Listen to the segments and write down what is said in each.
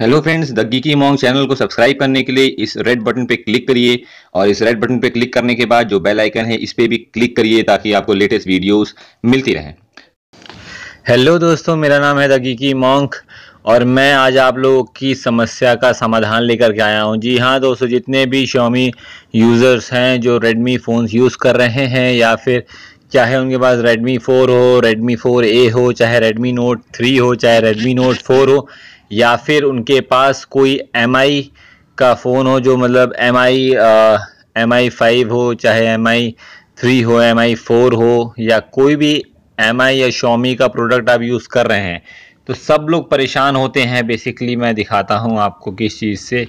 hello friends the Geeky Monk channel को subscribe करने के लिए इस रेड बटन पे क्लिक करिए और इस रेड बटन पे क्लिक करने के बाद जो बेल आइकन है इस पे भी क्लिक करिए ताकि आपको लेटेस्ट वीडियोस मिलती रहें हेलो दोस्तों मेरा नाम है द गीकी मॉन्ग और मैं आज आप लोगों की समस्या का समाधान लेकर के आया हूँ जी हाँ दोस्तों जितने भी शॉमी यूज़र्स हैं जो रेडमी फ़ोन्स यूज़ कर रहे हैं या फिर चाहे उनके पास रेडमी फ़ोर हो रेडमी फ़ोर ए हो चाहे रेडमी नोट थ्री हो चाहे रेडमी नोट फ़ोर हो या फिर उनके पास कोई एम का फ़ोन हो जो मतलब M I M I five हो चाहे एम आई थ्री हो एम आई फोर हो या कोई भी एम आई या शॉमी का प्रोडक्ट आप यूज़ कर रहे हैं तो सब लोग परेशान होते हैं बेसिकली मैं दिखाता हूँ आपको किस चीज़ से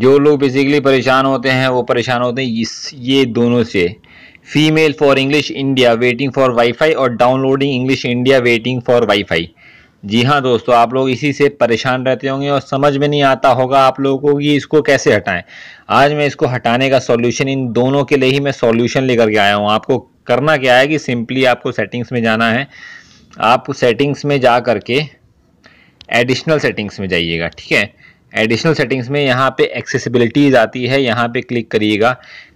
जो लोग बेसिकली परेशान होते हैं वो परेशान होते हैं इस ये दोनों से female for English India waiting for WiFi और downloading English India waiting for WiFi जी हाँ दोस्तों आप लोग इसी से परेशान रहते होंगे और समझ में नहीं आता होगा आप लोगों को कि इसको कैसे हटाएं आज मैं इसको हटाने का सॉल्यूशन इन दोनों के लिए ही मैं सॉल्यूशन लेकर के आया हूँ आपको करना क्या है कि सिंपली आपको सेटिंग्स में जाना है आप सेटिंग्स में जा करके एडिशनल सेटिंग्स में जाइएगा ठीक है एडिशनल सेटिंग्स में यहाँ पे एक्सेसिबिलिटीज आती है यहाँ पे क्लिक करिएगा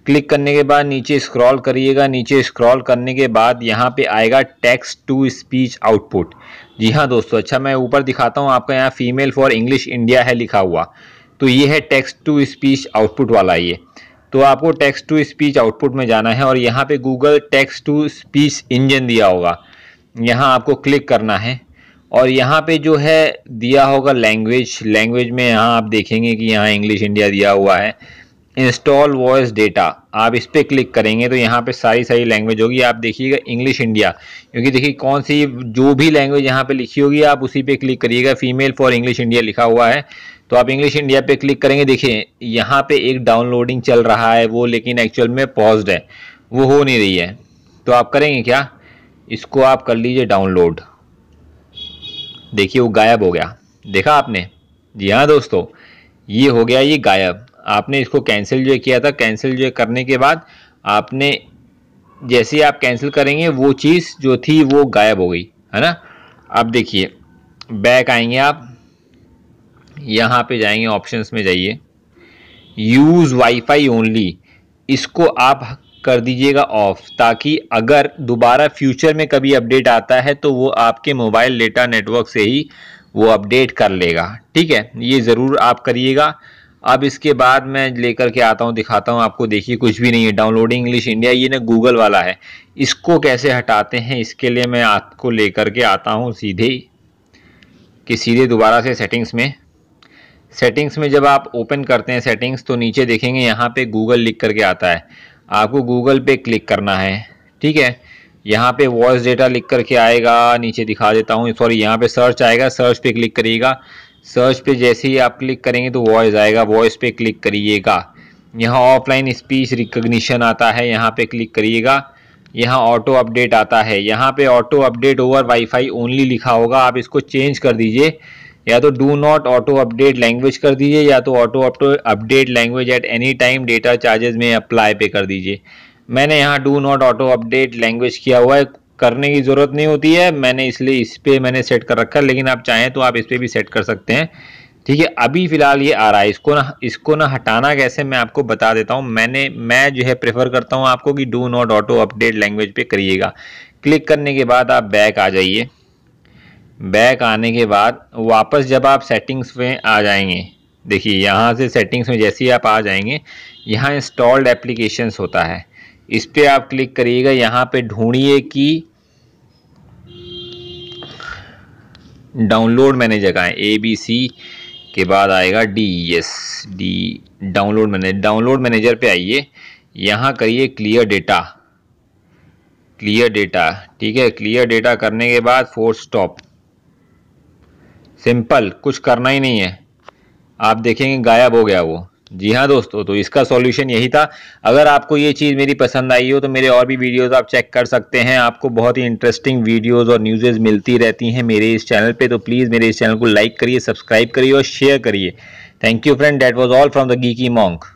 क्लिक करने के बाद नीचे स्क्रॉल करिएगा नीचे स्क्रॉल करने के बाद यहाँ पे आएगा टेक्स्ट टू स्पीच आउटपुट जी हाँ दोस्तों अच्छा मैं ऊपर दिखाता हूँ आपका यहाँ फीमेल फॉर इंग्लिश इंडिया है लिखा हुआ तो ये है टेक्स्ट टू स्पीच आउटपुट वाला ये तो आपको टेक्स्ट टू स्पीच आउटपुट में जाना है और यहाँ पे Google text to speech engine दिया होगा यहाँ आपको क्लिक करना है और यहाँ पे जो है दिया होगा लैंग्वेज लैंग्वेज में यहाँ आप देखेंगे कि यहाँ इंग्लिश इंडिया दिया हुआ है इंस्टॉल वॉइस डेटा आप इस पर क्लिक करेंगे तो यहाँ पे सारी सारी लैंग्वेज होगी आप देखिएगा इंग्लिश इंडिया क्योंकि देखिए कौन सी जो भी लैंग्वेज यहाँ पे लिखी होगी आप उसी पे क्लिक करिएगा फीमेल फॉर इंग्लिश इंडिया लिखा हुआ है तो आप इंग्लिश इंडिया पे क्लिक करेंगे देखिए यहाँ पे एक डाउनलोडिंग चल रहा है वो लेकिन एक्चुअल में पॉज्ड है वो हो नहीं रही है तो आप करेंगे क्या इसको आप कर लीजिए डाउनलोड देखिए वो गायब हो गया देखा आपने जी हाँ दोस्तों ये हो गया ये गायब आपने इसको कैंसिल जो किया था कैंसिल जो करने के बाद आपने जैसे आप कैंसिल करेंगे वो चीज़ जो थी वो गायब हो गई है ना अब देखिए बैक आएंगे आप यहाँ पे जाएंगे ऑप्शंस में जाइए यूज़ वाईफाई ओनली इसको आप कर दीजिएगा ऑफ ताकि अगर दोबारा फ्यूचर में कभी अपडेट आता है तो वो आपके मोबाइल डेटा नेटवर्क से ही वो अपडेट कर लेगा ठीक है ये ज़रूर आप करिएगा अब इसके बाद मैं लेकर के आता हूँ दिखाता हूँ आपको देखिए कुछ भी नहीं है डाउनलोडिंग इंग्लिश इंडिया ये ना गूगल वाला है इसको कैसे हटाते हैं इसके लिए मैं आपको लेकर के आता हूँ सीधे कि सीधे दोबारा से सेटिंग्स में सेटिंग्स में जब आप ओपन करते हैं सेटिंग्स तो नीचे देखेंगे यहाँ पे गूगल लिख करके आता है आपको गूगल पे क्लिक करना है ठीक है यहाँ पे वॉइस डेटा लिख करके आएगा नीचे दिखा देता हूँ सॉरी यहाँ पे सर्च आएगा सर्च पे क्लिक करिएगा सर्च पे जैसे ही आप क्लिक करेंगे तो वॉइस आएगा वॉइस पे क्लिक करिएगा यहाँ ऑफलाइन स्पीच रिकग्निशन आता है यहाँ पे क्लिक करिएगा यहाँ ऑटो अपडेट आता है यहाँ पे auto update over WiFi only लिखा होगा आप इसको चेंज कर दीजिए या तो do not auto update language कर दीजिए या तो auto auto update language at any time data charges में अप्लाई पे कर दीजिए मैंने यहाँ do not auto update language किया हुआ है करने की ज़रूरत नहीं होती है मैंने इसलिए इस पर मैंने सेट कर रखा है लेकिन आप चाहें तो आप इस पर भी सेट कर सकते हैं ठीक है अभी फ़िलहाल ये आ रहा है इसको ना इसको ना हटाना कैसे मैं आपको बता देता हूँ मैंने मैं जो है प्रेफर करता हूँ आपको कि do not auto update language पे करिएगा क्लिक करने के बाद आप बैक आ जाइए बैक आने के बाद वापस जब आप सेटिंग्स में आ जाएंगे देखिए यहाँ से सेटिंग्स में जैसे ही आप आ जाएंगे यहाँ इंस्टॉल्ड एप्लीकेशंस होता है इस पर आप क्लिक करिएगा यहाँ पे ढूंढिए कि डाउनलोड मैनेजर का है ए बी सी के बाद आएगा D S D download manager download manager पे आइए यहाँ करिए क्लियर डेटा क्लियर डेटा ठीक है क्लियर डेटा करने के बाद फोर स्टॉप सिंपल कुछ करना ही नहीं है आप देखेंगे गायब हो गया वो जी हाँ दोस्तों तो इसका सॉल्यूशन यही था अगर आपको ये चीज़ मेरी पसंद आई हो तो मेरे और भी वीडियोस आप चेक कर सकते हैं आपको बहुत ही इंटरेस्टिंग वीडियोस और न्यूज़ेज़ मिलती रहती हैं मेरे इस चैनल पे तो प्लीज़ मेरे इस चैनल को लाइक करिए सब्सक्राइब करिए और शेयर करिए thank you friend that was all from the Geeky monk